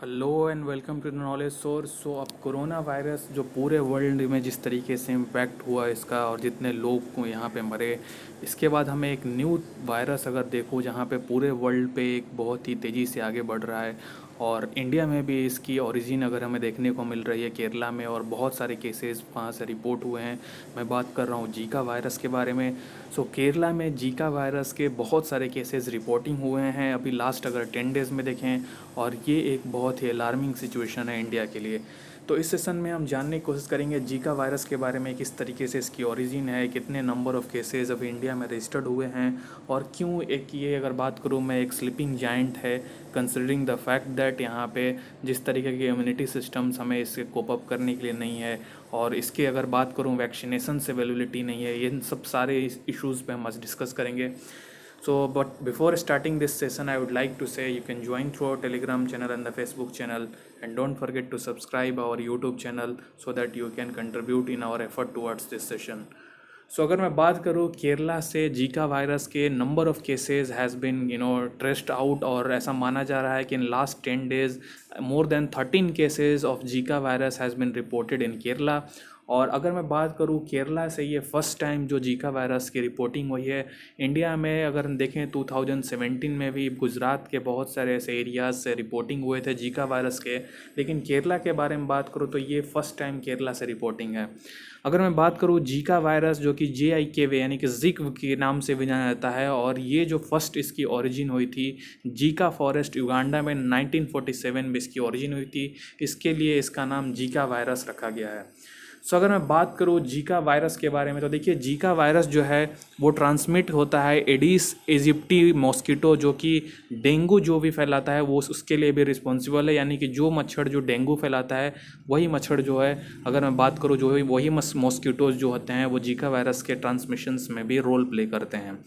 Hello and welcome to knowledge source so अब corona virus जो पूरे वर्ल्ड में जिस तरीके से इम्पैक्ट हुआ इसका और जितने लोग को यहाँ पे मरे इसके बाद हमें एक न्यू वायरस अगर देखो जहाँ पे पूरे वर्ल्ड पे एक बहुत ही तेज़ी से आगे बढ़ रहा है और इंडिया में भी इसकी ओरिजिन अगर हमें देखने को मिल रही है केरला में और बहुत सारे केसेस वहाँ से रिपोर्ट हुए हैं मैं बात कर रहा हूँ जीका वायरस के बारे में सो केरला में जीका वायरस के बहुत सारे केसेस रिपोर्टिंग हुए हैं अभी लास्ट अगर टेन डेज़ में देखें और ये एक बहुत ही अलार्मिंग सिचुएशन है इंडिया के लिए तो इस सेशन में हम जानने की कोशिश करेंगे जीका वायरस के बारे में किस तरीके से इसकी ओरिजिन है कितने नंबर ऑफ़ केसेस अभी इंडिया में रजिस्टर्ड हुए हैं और क्यों एक ये अगर बात करूँ मैं एक स्लिपिंग जाइंट है कंसिडरिंग द फैक्ट दैट यहाँ पे जिस तरीके की इम्यूनिटी सिस्टम्स हमें इसे कोप अप करने के लिए नहीं है और इसके अगर बात करूँ वैक्सीनेशन से अवेलेबिलिटी नहीं है इन सब सारे इश्यूज़ पे हम आज डिस्कस करेंगे So, but before starting this session, I would like to say you can join through our Telegram channel and the Facebook channel, and don't forget to subscribe our YouTube channel so that you can contribute in our effort towards this session. So so, अगर मैं बात करूँ केरला से Zika virus के number of cases has been you know traced out और ऐसा माना जा रहा है कि in last ten days more than thirteen cases of Zika virus has been reported in Kerala और अगर मैं बात करूँ केरला से ये फ़र्स्ट टाइम जो जीका वायरस की रिपोर्टिंग हुई है इंडिया में अगर हम देखें 2017 में भी गुजरात के बहुत सारे ऐसे एरियाज़ से रिपोर्टिंग हुए थे जीका वायरस के लेकिन केरला के बारे में बात करूँ तो ये फ़र्स्ट टाइम केरला से रिपोर्टिंग है अगर मैं बात करूँ जीका वायरस जो कि जे आई के वे यानी कि जिक के नाम से भी जाना जाता है और ये जो फर्स्ट इसकी ओरिजिन हुई थी जीका फॉरेस्ट युगांडा में 1947 में इसकी ओरिजिन हुई थी इसके लिए इसका नाम जीका वायरस रखा गया है सो अगर मैं बात करूँ जीका वायरस के बारे में तो देखिए जीका वायरस जो है वो ट्रांसमिट होता है एडिस एजिप्टी मॉस्किटो जो कि डेंगू जो भी फैलाता है वो उसके लिए भी रिस्पॉन्सिबल है यानी कि जो मच्छर जो डेंगू फैलाता है वही मच्छर जो है अगर मैं बात करूँ जो वही मॉस्किटोज जो होते हैं वो जीका वायरस के ट्रांसमिशंस में भी रोल प्ले करते हैं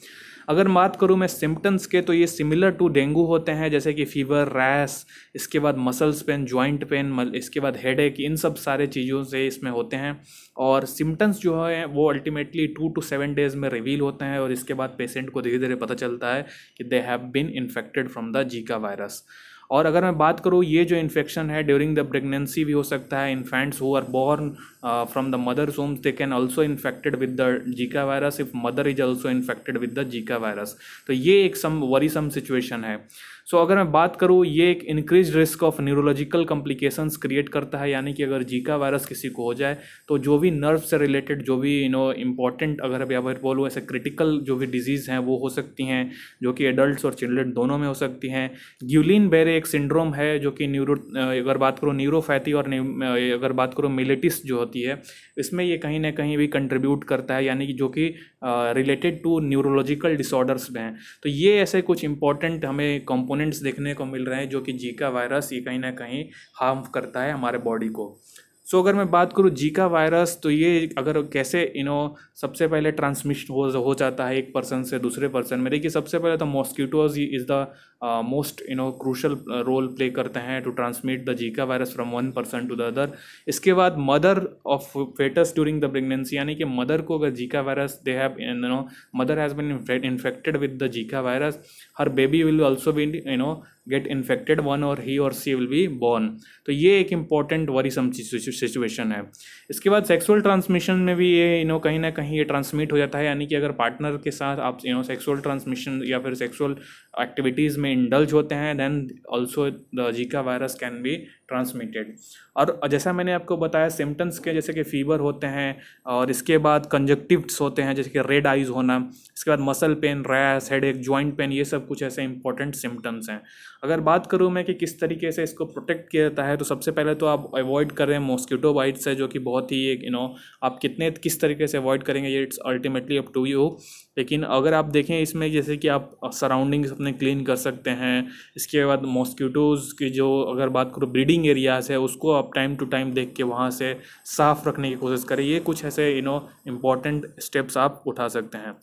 अगर बात करूँ मैं सिम्टम्स के तो ये सिमिलर टू डेंगू होते हैं जैसे कि फीवर रैस इसके बाद मसल्स पेन जॉइंट पेन इसके बाद हेड इन सब सारे चीज़ों से इसमें होते हैं और सिम्टम्स जो है वो ultimately two to seven days में रिवील होते हैं और इसके बाद पेशेंट को धीरे धीरे पता चलता है कि they have been infected from the Zika virus और अगर मैं बात करूँ ये जो इन्फेक्शन है ड्यूरिंग द प्रेगनेंसी भी हो सकता है infants who are born from the mothers homes they can also infected with the Zika virus if mother is also infected with the Zika virus तो ये एक सम वरीसम सिचुएशन है सो अगर मैं बात करूँ ये एक increase risk of neurological complications create करता है यानी कि अगर जीका वायरस किसी को हो जाए तो जो भी नर्व से रिलेटेड जो भी यू नो इम्पॉर्टेंट अगर अभी अगर बोलूँ ऐसे क्रिटिकल जो भी डिजीज़ हैं वो हो सकती हैं जो कि एडल्ट और चिल्ड्रेन दोनों में हो सकती हैं ग्यूलिन बेरे एक सिंड्रोम है जो कि न्यूरो अगर बात करूँ न्यूरोफैथी और अगर बात करूँ मिलेटिस जो होती है इसमें ये कहीं ना कहीं भी कंट्रीब्यूट करता है यानी कि जो कि रिलेटेड टू न्यूरोलॉजिकल डिसऑर्डर्स में हैं तो ये ऐसे कुछ इंपॉर्टेंट हमें कॉम्पोनेंट कंपोनेंट्स देखने को मिल रहे हैं जो कि जीका वायरस ये कहीं ना कहीं हार्म करता है हमारे बॉडी को सो अगर मैं बात करूँ जीका वायरस तो ये अगर कैसे यू नो सबसे पहले ट्रांसमिट हो हो जाता है एक पर्सन से दूसरे पर्सन में देखिए सबसे पहले तो mosquitoes is the most you know crucial role play करते हैं to transmit the Zika virus from one person to the other इसके बाद mother of foetus during the pregnancy यानी कि मदर को अगर Zika virus they have you know mother has been infected with the Zika virus her baby will also be you know get infected one और ही और सी will be born तो ये एक इम्पॉर्टेंट वरीसम सिचुएशन है इसके बाद सेक्सुअल ट्रांसमिशन में भी ये यू नो कहीं ना कहीं ये ट्रांसमिट हो जाता है यानी कि अगर पार्टनर के साथ आप यू नो सेक्सुअल ट्रांसमिशन या फिर सेक्सुअल एक्टिविटीज़ में इंडल्ज होते हैं then also the Zika virus can be transmitted और जैसा मैंने आपको बताया सिम्टम्स के जैसे कि फीवर होते हैं और इसके बाद कंजक्टिव्स होते हैं जैसे कि रेड आइज होना इसके बाद muscle pain rash headache joint pain ये सब कुछ ऐसे इंपॉर्टेंट सिम्टम्स हैं अगर बात करूँ मैं कि किस तरीके से इसको प्रोटेक्ट किया जाता है तो सबसे पहले तो आप अवॉइड करें मॉस्किटो बाइट से जो कि बहुत ही एक यू नो आप कितने किस तरीके से अवॉइड करेंगे ये it's ultimately up to you लेकिन अगर आप देखें इसमें जैसे कि आप सराउंडिंग्स अपने क्लीन कर सकते हैं इसके बाद मॉस्किटोज़ की जो अगर बात करूँ ब्रीडिंग स्लीपिंग एरियाज़ है उसको आप टाइम टू टाइम देख के वहाँ से साफ़ रखने की कोशिश करें ये कुछ ऐसे यू नो इम्पॉर्टेंट स्टेप्स आप उठा सकते हैं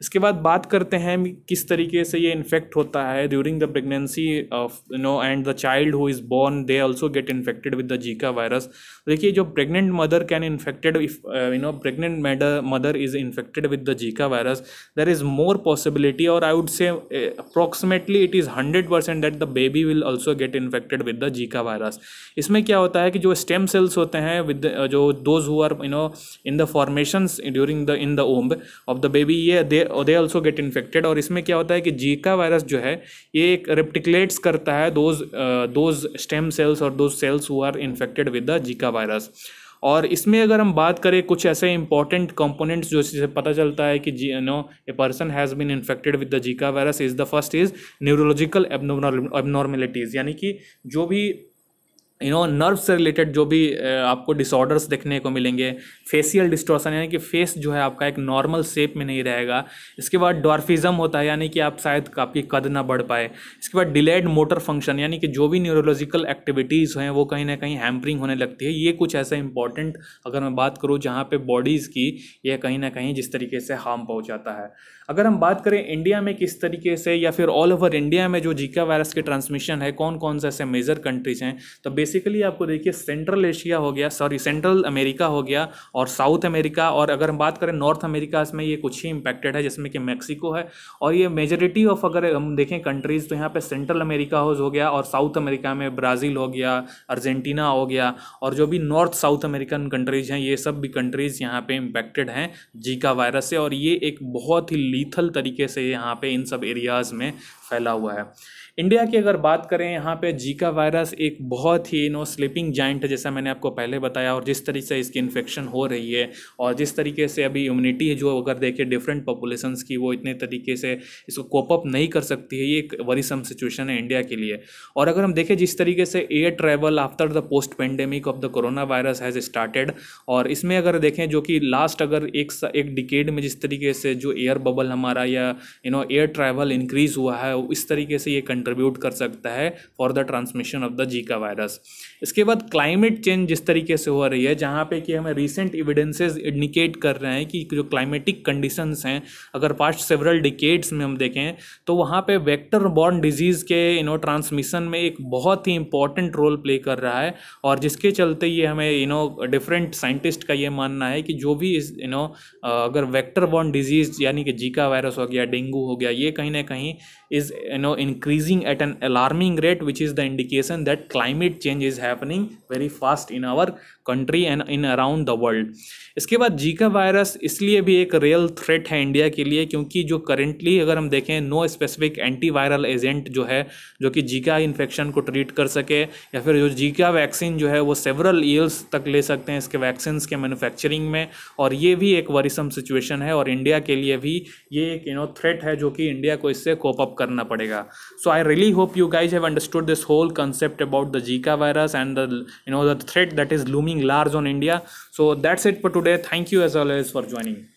इसके बाद बात करते हैं किस तरीके से ये इन्फेक्ट होता है during the pregnancy of you know and the child who is born they also get infected with the Zika virus देखिए जो pregnant mother can infected if you know pregnant mother is infected with the Zika virus there is more possibility और I would say approximately it is hundred percent that the baby will also get infected with the Zika virus इसमें क्या होता है कि जो stem cells होते हैं with जो those who are you know in the formation during the in the womb of the baby ये they they also get infected और इसमें क्या होता है कि जीका वायरस जो है ये एक रेप्टिकलेट्स करता है दोज दोज स्टेम सेल्स और those cells who are infected with the Zika virus और इसमें अगर हम बात करें कुछ ऐसे इंपॉर्टेंट कंपोनेंट्स जो इससे पता चलता है कि जी know a person has been infected with the Zika virus is the first is neurological abnormalities यानी कि जो भी यू नो नर्व से रिलेटेड जो भी आपको डिसऑर्डर्स देखने को मिलेंगे फेसियल डिस्टोर्सन यानी कि फेस जो है आपका एक नॉर्मल शेप में नहीं रहेगा इसके बाद डॉर्फिज़म होता है यानी कि आप शायद आपकी कद ना बढ़ पाए इसके बाद डिलेड मोटर फंक्शन यानी कि जो भी न्यूरोलॉजिकल एक्टिविटीज़ हैं वो कहीं ना कहीं हैम्परिंग होने लगती है ये कुछ ऐसा इंपॉर्टेंट अगर मैं बात करूँ जहाँ पर बॉडीज़ की यह कहीं ना कहीं जिस तरीके से हार्म पहुँचाता है अगर हम बात करें इंडिया में किस तरीके से या फिर ऑल ओवर इंडिया में जो जीका वायरस के ट्रांसमिशन है कौन कौन से ऐसे मेजर कंट्रीज़ हैं तो बेसिकली आपको देखिए सेंट्रल एशिया हो गया सॉरी सेंट्रल अमेरिका हो गया और साउथ अमेरिका और अगर हम बात करें नॉर्थ अमेरिका इसमें ये कुछ ही इम्पेक्टेड है जिसमें कि मैक्सिको है और ये मेजोरिटी ऑफ अगर हम देखें कंट्रीज़ तो यहाँ पर सेंट्रल अमेरिका हो गया और साउथ अमेरिका में ब्राज़ील हो गया अर्जेंटीना हो गया और जो भी नॉर्थ साउथ अमेरिकन कंट्रीज़ हैं ये सब भी कंट्रीज़ यहाँ पर इम्पैक्टेड हैं जीका वायरस से और ये एक बहुत ही लीथल तरीके से यहाँ पर इन सब एरियाज़ में फैला हुआ है इंडिया की अगर बात करें यहाँ पे जीका वायरस एक बहुत ही नो स्लीपिंग जाइंट है जैसा मैंने आपको पहले बताया और जिस तरीके से इसकी इन्फेक्शन हो रही है और जिस तरीके से अभी इम्यूनिटी है जो अगर देखें डिफरेंट पॉपुलेशन की वो इतने तरीके से इसको कोपअप नहीं कर सकती है ये एक वरीसम सिचुएशन है इंडिया के लिए और अगर हम देखें जिस तरीके से air travel after the post pandemic of the corona virus has started और इसमें अगर देखें जो कि लास्ट अगर एक एक डिकेड में जिस तरीके से जो एयर बबल हमारा या you know air travel increase हुआ है इस तरीके से ये कंट्री कंट्रीब्यूट कर सकता है for the transmission of the Zika virus इसके बाद क्लाइमेट चेंज जिस तरीके से हो रही है जहाँ पे कि हमें रिसेंट इविडेंसेज इंडिकेट कर रहे हैं कि जो क्लाइमेटिक कंडीशंस हैं अगर पास्ट सेवरल डिकेट्स में हम देखें तो वहाँ पे वेक्टर बॉर्न डिजीज़ के यू नो ट्रांसमिशन में एक बहुत ही इंपॉर्टेंट रोल प्ले कर रहा है और जिसके चलते ये हमें यू नो डिफरेंट साइंटिस्ट का ये मानना है कि जो भी इस यू नो अगर वैक्टर बॉर्न डिजीज़ यानी कि जीका वायरस हो गया डेंगू हो गया ये कहीं ना कहीं is you know increasing increasing at an alarming rate which is the indication that climate change is happening very fast in our country and in around the world इसके बाद जीका वायरस इसलिए भी एक रियल थ्रेट है India के लिए क्योंकि जो करेंटली अगर हम देखें no specific anti viral agent जो है जो कि जीका इन्फेक्शन को ट्रीट कर सके या फिर जो जीका वैक्सीन जो है वो सेवरल ईयर्स तक ले सकते हैं इसके वैक्सीन के मैनुफैक्चरिंग में और ये भी एक वरीसम सिचुएशन है और इंडिया के लिए भी ये एक यू नो थ्रेट है जो कि इंडिया को इससे कोप अप करना पड़ेगा सो आई really hope you guys have understood this whole concept about the Zika virus and the you know the threat that is looming large on India. So that's it for today. Thank you as always for joining.